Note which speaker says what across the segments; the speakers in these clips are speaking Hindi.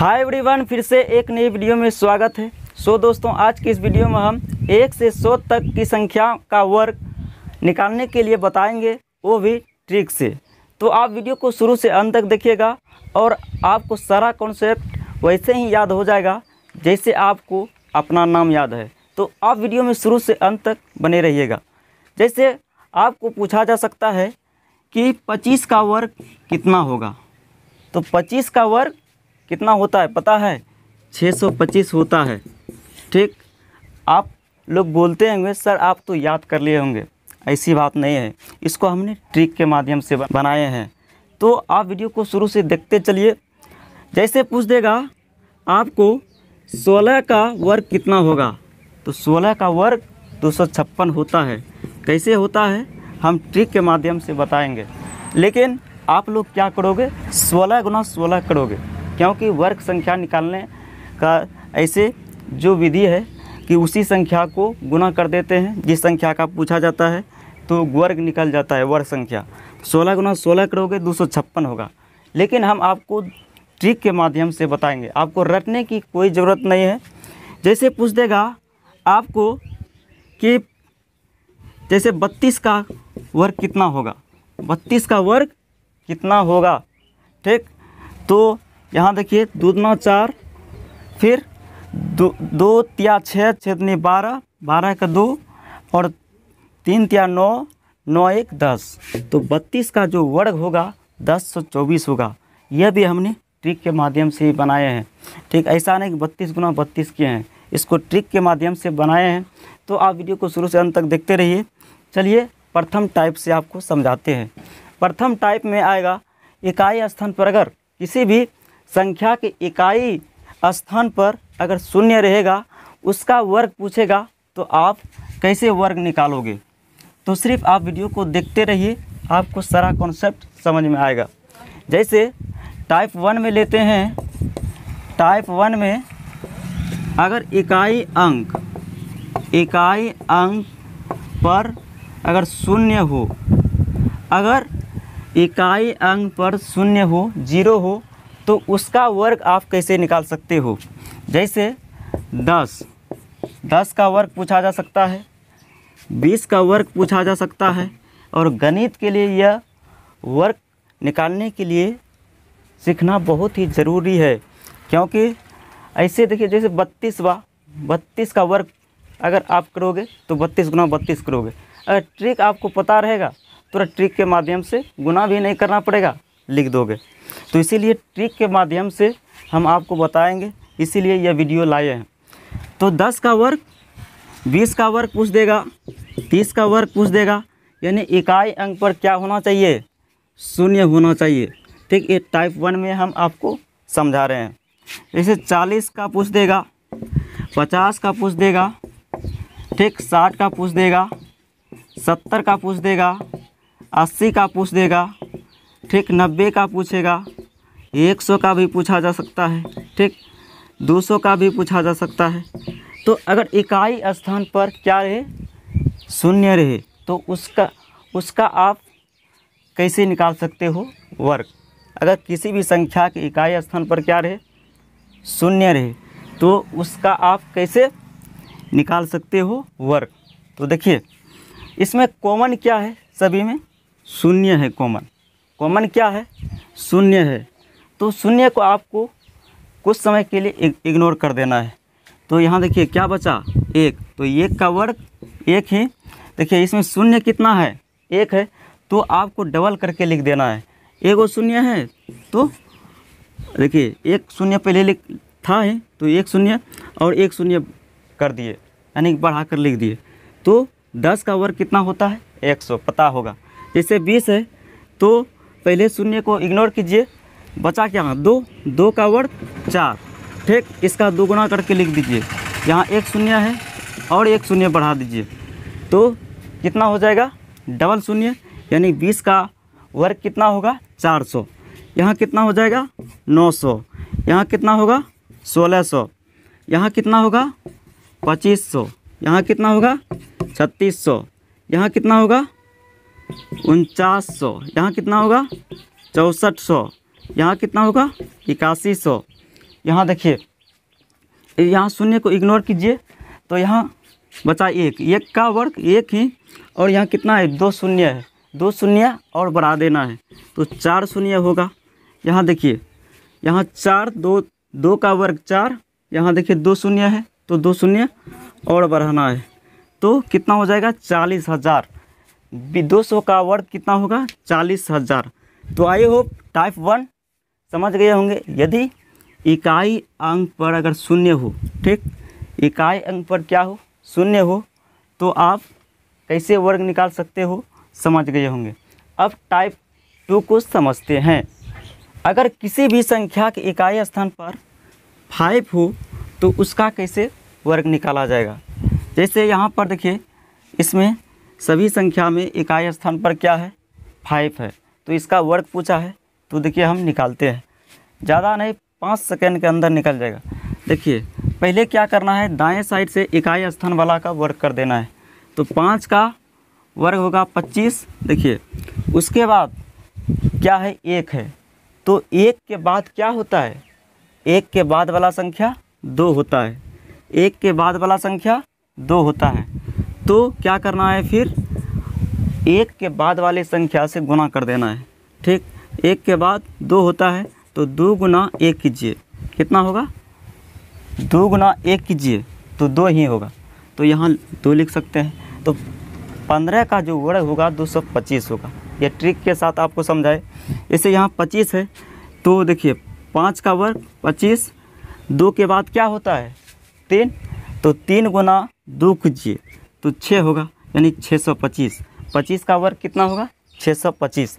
Speaker 1: हाय एवरीवन फिर से एक नई वीडियो में स्वागत है सो दोस्तों आज की इस वीडियो में हम एक से सौ तक की संख्या का वर्ग निकालने के लिए बताएंगे वो भी ट्रिक से तो आप वीडियो को शुरू से अंत तक देखिएगा और आपको सारा कॉन्सेप्ट वैसे ही याद हो जाएगा जैसे आपको अपना नाम याद है तो आप वीडियो में शुरू से अंत तक बने रहिएगा जैसे आपको पूछा जा सकता है कि पच्चीस का वर्ग कितना होगा तो पच्चीस का वर्ग कितना होता है पता है 625 होता है ठीक आप लोग बोलते होंगे सर आप तो याद कर लिए होंगे ऐसी बात नहीं है इसको हमने ट्रिक के माध्यम से बनाए हैं तो आप वीडियो को शुरू से देखते चलिए जैसे पूछ देगा आपको 16 का वर्ग कितना होगा तो 16 का वर्ग दो होता है कैसे होता है हम ट्रिक के माध्यम से बताएंगे लेकिन आप लोग क्या करोगे 16 गुना 16 करोगे क्योंकि वर्ग संख्या निकालने का ऐसे जो विधि है कि उसी संख्या को गुना कर देते हैं जिस संख्या का पूछा जाता है तो वर्ग निकल जाता है वर्ग संख्या सोलह गुना सोलह करोगे दो सौ छप्पन होगा लेकिन हम आपको ट्रिक के माध्यम से बताएंगे आपको रटने की कोई ज़रूरत नहीं है जैसे पूछ देगा आपको कि जैसे बत्तीस का वर्ग कितना होगा बत्तीस का वर्ग कितना होगा ठीक तो यहाँ देखिए दूधना चार फिर दो दो तिया छः छतनी बारह बारह का दो और तीन तिया नौ नौ एक दस तो बत्तीस का जो वर्ग होगा दस सौ चौबीस होगा यह भी हमने ट्रिक के माध्यम से ही बनाए हैं ठीक ऐसा नहीं कि बत्तीस गुना बत्तीस किए हैं इसको ट्रिक के माध्यम से बनाए हैं तो आप वीडियो को शुरू से अंत तक देखते रहिए चलिए प्रथम टाइप से आपको समझाते हैं प्रथम टाइप में आएगा इकाई स्थान पर अगर किसी भी संख्या के इकाई स्थान पर अगर शून्य रहेगा उसका वर्ग पूछेगा तो आप कैसे वर्ग निकालोगे तो सिर्फ आप वीडियो को देखते रहिए आपको सारा कॉन्सेप्ट समझ में आएगा जैसे टाइप वन में लेते हैं टाइप वन में अगर इकाई अंक इकाई अंक पर अगर शून्य हो अगर इकाई अंक पर शून्य हो जीरो हो तो उसका वर्ग आप कैसे निकाल सकते हो जैसे दस दस का वर्ग पूछा जा सकता है बीस का वर्ग पूछा जा सकता है और गणित के लिए यह वर्ग निकालने के लिए सीखना बहुत ही ज़रूरी है क्योंकि ऐसे देखिए जैसे बत्तीस व बत्तीस का वर्ग अगर आप करोगे तो बत्तीस गुना बत्तीस करोगे अगर ट्रिक आपको पता रहेगा तो ट्रिक के माध्यम से गुना भी नहीं करना पड़ेगा लिख दोगे तो इसीलिए ट्रिक के माध्यम से हम आपको बताएंगे इसीलिए यह वीडियो लाए हैं तो दस का वर्क बीस का वर्क पूछ देगा तीस का वर्क पूछ देगा यानी इकाई अंक पर क्या होना चाहिए शून्य होना चाहिए ठीक ये टाइप वन में हम आपको समझा रहे हैं जैसे चालीस का पूछ देगा पचास का पूछ देगा ठीक साठ का पूछ देगा सत्तर का पूछ देगा अस्सी का पूछ देगा ठीक नब्बे का पूछेगा एक सौ का भी पूछा जा सकता है ठीक दो सौ का भी पूछा जा सकता है तो अगर इकाई स्थान पर क्या रहे शून्य रहे तो उसका उसका आप कैसे निकाल सकते हो वर्ग अगर किसी भी संख्या के इकाई स्थान पर क्या रहे शून्य रहे तो उसका आप कैसे निकाल सकते हो वर्ग तो देखिए इसमें कॉमन क्या है सभी में शून्य है कॉमन कॉमन क्या है शून्य है तो शून्य को आपको कुछ समय के लिए इग्नोर कर देना है तो यहाँ देखिए क्या बचा एक तो एक का वर्ग एक है देखिए इसमें शून्य कितना है एक है तो आपको डबल करके लिख देना है एक और शून्य है तो देखिए एक शून्य पहले लिख था है तो एक शून्य और एक शून्य कर दिए यानी बढ़ा कर लिख दिए तो दस का वर्ग कितना होता है एक सौ पता होगा जैसे बीस है तो पहले शून्य को इग्नोर कीजिए बचा क्या यहाँ दो दो का वर्ग चार ठीक इसका दोगुना करके लिख दीजिए यहाँ एक शून्य है और एक शून्य बढ़ा दीजिए तो कितना हो जाएगा डबल शून्य यानी बीस का वर्ग कितना होगा चार सौ यहाँ कितना हो जाएगा नौ सौ यहाँ कितना होगा सोलह सौ यहाँ कितना होगा पच्चीस सौ यहाँ कितना होगा छत्तीस सौ यहाँ कितना होगा उनचास सौ यहाँ कितना होगा चौंसठ सौ यहाँ कितना होगा इक्यासी सौ यहाँ देखिए यहाँ शून्य को इग्नोर कीजिए तो यहाँ बचा एक एक का वर्ग एक ही और यहाँ कितना है दो शून्य है दो शून्य और बढ़ा देना है तो चार शून्य होगा यहाँ देखिए यहाँ चार दो दो का वर्ग चार यहाँ देखिए दो शून्य है तो दो शून्य और बढ़ाना है तो कितना हो जाएगा चालीस हज़ार दो सौ का वर्ग कितना होगा चालीस हजार तो आई होप टाइप वन समझ गए होंगे यदि इकाई अंक पर अगर शून्य हो ठीक इकाई अंक पर क्या हो शून्य हो तो आप कैसे वर्ग निकाल सकते हो समझ गए होंगे अब टाइप टू को समझते हैं अगर किसी भी संख्या के इकाई स्थान पर फाइव हो तो उसका कैसे वर्ग निकाला जाएगा जैसे यहाँ पर देखिए इसमें सभी संख्या में इकाई स्थान पर क्या है फाइव है तो इसका वर्ग पूछा है तो देखिए हम निकालते हैं ज़्यादा नहीं पाँच सेकेंड के अंदर निकल जाएगा देखिए पहले क्या करना है दाएं साइड से इकाई स्थान वाला का वर्ग कर देना है तो पाँच का वर्ग होगा पच्चीस देखिए उसके बाद क्या है एक है तो एक के बाद क्या होता है एक के बाद वाला संख्या दो होता है एक के बाद वाला संख्या दो होता है तो क्या करना है फिर एक के बाद वाले संख्या से गुना कर देना है ठीक एक के बाद दो होता है तो दो गुना एक कीजिए कितना होगा दो गुना एक कीजिए तो दो ही होगा तो यहाँ दो लिख सकते हैं तो पंद्रह का जो वर्ग होगा दो सौ पच्चीस होगा ये ट्रिक के साथ आपको समझाए इसे यहाँ पच्चीस है तो देखिए पाँच का वर्ग पच्चीस दो के बाद क्या होता है तीन तो तीन गुना दो कीजिए तो छः होगा यानी छः सौ पच्चीस पच्चीस का वर्ग कितना होगा छः सौ पच्चीस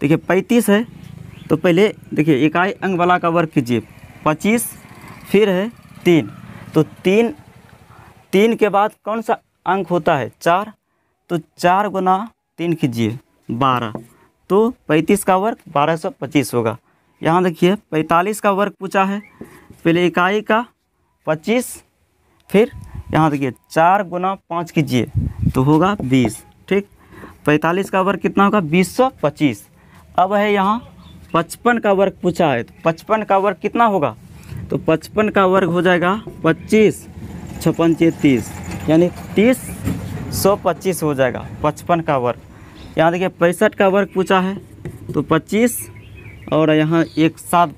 Speaker 1: देखिए पैंतीस है तो पहले देखिए इकाई अंग वाला का वर्ग कीजिए पच्चीस फिर है तीन तो तीन तीन के बाद कौन सा अंक होता है चार तो चार गुना तीन कीजिए बारह तो पैंतीस का वर्ग बारह सौ पच्चीस होगा यहाँ देखिए पैंतालीस का वर्ग पूछा है पहले इकाई का पच्चीस फिर यहाँ देखिए चार गुना पाँच कीजिए तो होगा बीस ठीक पैंतालीस का वर्ग कितना होगा बीस सौ पच्चीस अब है यहाँ पचपन का वर्ग पूछा है तो पचपन का वर्ग कितना होगा तो पचपन का वर्ग हो जाएगा पच्चीस छप्पन चे तीस यानी तीस सौ पच्चीस हो जाएगा पचपन का वर्ग यहाँ देखिए पैंसठ का वर्ग पूछा है तो पच्चीस और यहाँ एक सात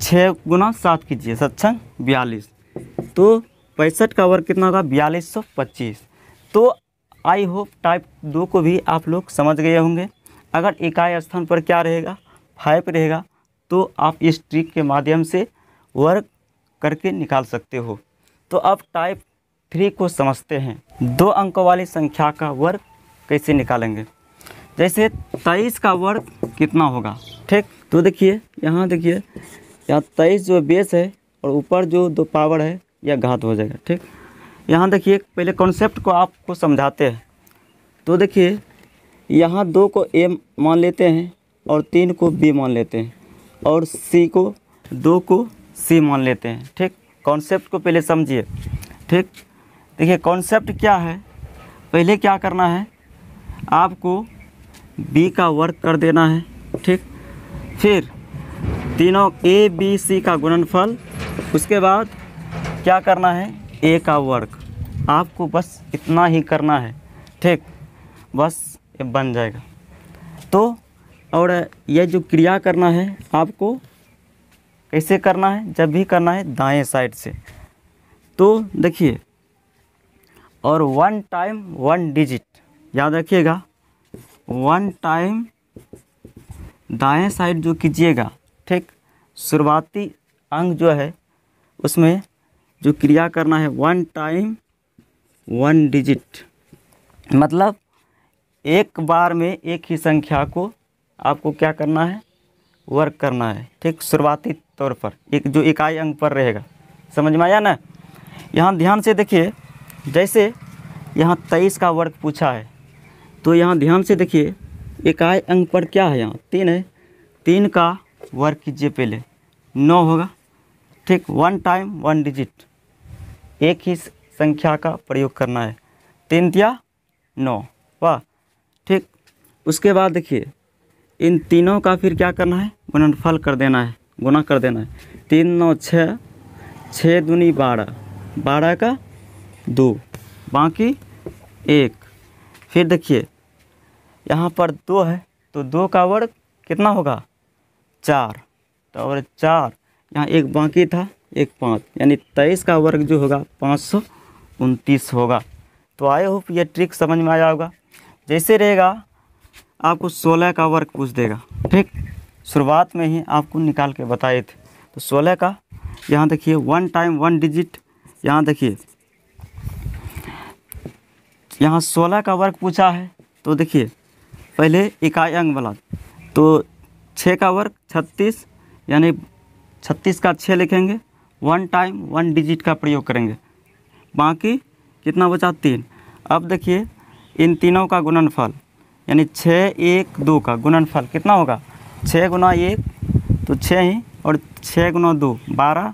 Speaker 1: छः गुना सात कीजिए सत्संग बयालीस तो पैंसठ का वर्ग कितना होगा बयालीस सौ पच्चीस तो आई होप टाइप दो को भी आप लोग समझ गए होंगे अगर इकाई स्थान पर क्या रहेगा फाइव रहेगा तो आप इस ट्रिक के माध्यम से वर्क करके निकाल सकते हो तो अब टाइप थ्री को समझते हैं दो अंकों वाली संख्या का वर्ग कैसे निकालेंगे जैसे तेईस का वर्ग कितना होगा ठीक तो देखिए यहाँ देखिए यहाँ तेईस जो बेस है और ऊपर जो दो पावर है या घात हो जाएगा ठीक यहाँ देखिए पहले कॉन्सेप्ट को आपको समझाते हैं तो देखिए यहाँ दो को ए मान लेते हैं और तीन को बी मान लेते हैं और सी को दो को सी मान लेते हैं ठीक कॉन्सेप्ट को पहले समझिए ठीक देखिए कॉन्सेप्ट क्या है पहले क्या करना है आपको बी का वर्क कर देना है ठीक फिर तीनों ए बी सी का गुणनफल उसके बाद क्या करना है ए का वर्क आपको बस इतना ही करना है ठीक बस ये बन जाएगा तो और यह जो क्रिया करना है आपको कैसे करना है जब भी करना है दाएं साइड से तो देखिए और वन टाइम वन डिजिट याद रखिएगा वन टाइम दाएं साइड जो कीजिएगा ठीक शुरुआती अंक जो है उसमें जो क्रिया करना है वन टाइम वन डिजिट मतलब एक बार में एक ही संख्या को आपको क्या करना है वर्क करना है ठीक शुरुआती तौर पर एक जो इकाई अंक पर रहेगा समझ में आया ना यहाँ ध्यान से देखिए जैसे यहाँ तेईस का वर्ग पूछा है तो यहाँ ध्यान से देखिए इकाई अंक पर क्या है यहाँ तीन है तीन का वर्क कीजिए पहले नौ होगा ठीक वन टाइम वन डिजिट एक ही संख्या का प्रयोग करना है तीन तिया नौ वाह ठीक उसके बाद देखिए इन तीनों का फिर क्या करना है गुणनफल कर देना है गुना कर देना है तीन नौ छः छः दूनी बारह बारह का दो बाकी एक फिर देखिए यहाँ पर दो है तो दो का वर्ग कितना होगा चार तो और चार यहाँ एक बाकी था एक पाँच यानी तेईस का वर्ग जो होगा पाँच सौ उनतीस होगा तो आई होप ये ट्रिक समझ में आया होगा जैसे रहेगा आपको सोलह का वर्ग पूछ देगा ठीक शुरुआत में ही आपको निकाल के बताए थे तो सोलह का यहाँ देखिए वन टाइम वन डिजिट यहाँ देखिए यहाँ सोलह का वर्ग पूछा है तो देखिए पहले इकाई अंग वाला तो छः का वर्ग छत्तीस यानी छत्तीस का छः लिखेंगे वन टाइम वन डिजिट का प्रयोग करेंगे बाकी कितना बचा तीन अब देखिए इन तीनों का गुणनफल यानी छः एक दो का गुणनफल कितना होगा छः गुना एक तो छः ही और छः गुना दो बारह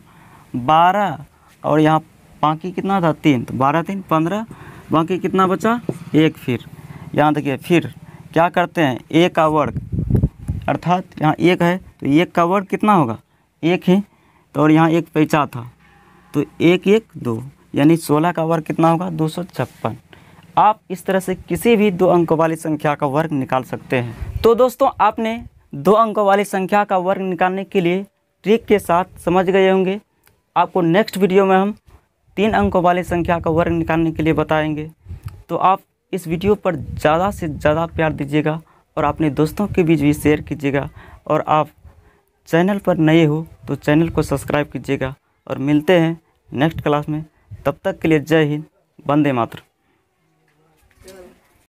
Speaker 1: बारह और यहाँ बाकी कितना था तीन तो बारह तीन पंद्रह बाकी कितना बचा एक फिर यहाँ देखिए फिर क्या करते हैं एक का वर्ग अर्थात यहाँ एक है तो एक का वर्ग कितना होगा एक है तो और यहाँ एक पैचा था तो एक एक दो यानी सोलह का वर्ग कितना होगा दो सौ छप्पन आप इस तरह से किसी भी दो अंकों वाली संख्या का वर्ग निकाल सकते हैं तो दोस्तों आपने दो अंकों वाली संख्या का वर्ग निकालने के लिए ट्रिक के साथ समझ गए होंगे आपको नेक्स्ट वीडियो में हम तीन अंकों वाली संख्या का वर्ग निकालने के लिए बताएंगे तो आप इस वीडियो पर ज़्यादा से ज़्यादा प्यार दीजिएगा और अपने दोस्तों के बीच भी शेयर कीजिएगा और आप चैनल पर नए हो तो चैनल को सब्सक्राइब कीजिएगा और मिलते हैं नेक्स्ट क्लास में तब तक के लिए जय हिंद वंदे मातृ